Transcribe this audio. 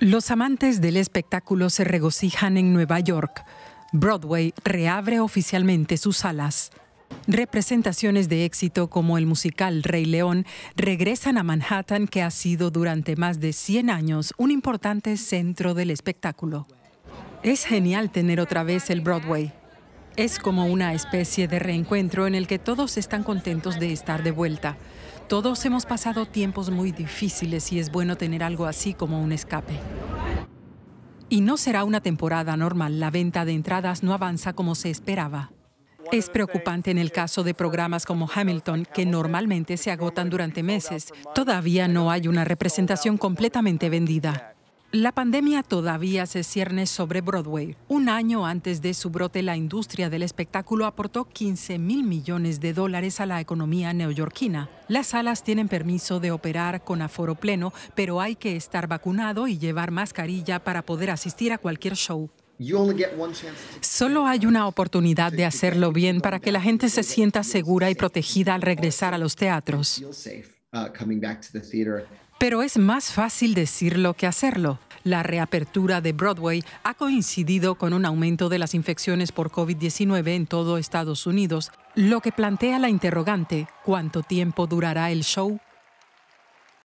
Los amantes del espectáculo se regocijan en Nueva York. Broadway reabre oficialmente sus alas. Representaciones de éxito como el musical Rey León regresan a Manhattan, que ha sido durante más de 100 años un importante centro del espectáculo. Es genial tener otra vez el Broadway, es como una especie de reencuentro en el que todos están contentos de estar de vuelta. Todos hemos pasado tiempos muy difíciles y es bueno tener algo así como un escape. Y no será una temporada normal, la venta de entradas no avanza como se esperaba. Es preocupante en el caso de programas como Hamilton, que normalmente se agotan durante meses. Todavía no hay una representación completamente vendida. La pandemia todavía se cierne sobre Broadway. Un año antes de su brote, la industria del espectáculo aportó 15 mil millones de dólares a la economía neoyorquina. Las salas tienen permiso de operar con aforo pleno, pero hay que estar vacunado y llevar mascarilla para poder asistir a cualquier show. Solo hay una oportunidad de hacerlo bien para que la gente se sienta segura y protegida al regresar a los teatros. Uh, Pero es más fácil decirlo que hacerlo. La reapertura de Broadway ha coincidido con un aumento de las infecciones por COVID-19 en todo Estados Unidos, lo que plantea la interrogante, ¿cuánto tiempo durará el show